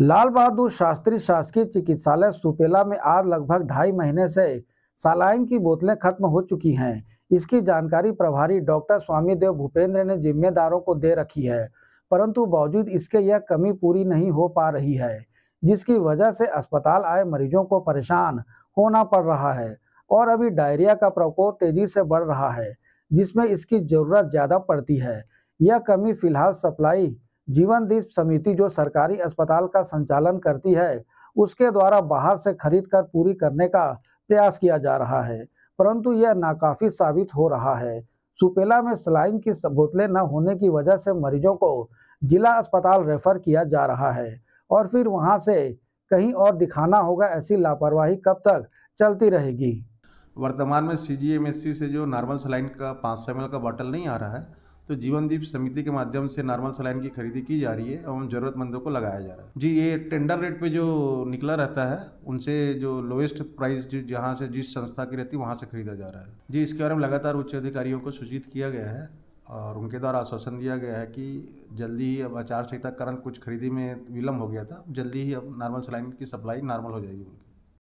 लाल बहादुर शास्त्री शासकीय चिकित्सालय सुपेला में आज लगभग ढाई महीने से सालाइन की बोतलें खत्म हो चुकी हैं इसकी जानकारी प्रभारी डॉक्टर स्वामीदेव भूपेंद्र ने जिम्मेदारों को दे रखी है परंतु बावजूद इसके यह कमी पूरी नहीं हो पा रही है जिसकी वजह से अस्पताल आए मरीजों को परेशान होना पड़ रहा है और अभी डायरिया का प्रकोप तेजी से बढ़ रहा है जिसमें इसकी ज़रूरत ज़्यादा पड़ती है यह कमी फिलहाल सप्लाई जीवन दीप समिति जो सरकारी अस्पताल का संचालन करती है उसके द्वारा बाहर से खरीद कर पूरी करने का प्रयास किया जा रहा है परंतु यह नाकाफी साबित हो रहा है सुपेला में सलाइन की बोतलें न होने की वजह से मरीजों को जिला अस्पताल रेफर किया जा रहा है और फिर वहां से कहीं और दिखाना होगा ऐसी लापरवाही कब तक चलती रहेगी वर्तमान में सी से जो नॉर्मल सलाइन का पाँच सौ का बॉटल नहीं आ रहा है तो जीवनदीप समिति के माध्यम से नॉर्मल सलाइन की खरीदी की जा रही है एवं ज़रूरतमंदों को लगाया जा रहा है जी ये टेंडर रेट पे जो निकला रहता है उनसे जो लोएस्ट प्राइस जो जहाँ से जिस संस्था की रहती है वहाँ से खरीदा जा रहा है जी इसके बारे में लगातार उच्च अधिकारियों को सूचित किया गया है और उनके द्वारा आश्वासन दिया गया है कि जल्दी ही अब आचार संहिता कारण कुछ खरीदी में विलम्ब हो गया था जल्दी ही अब नॉर्मल सलाइन की सप्लाई नॉर्मल हो जाएगी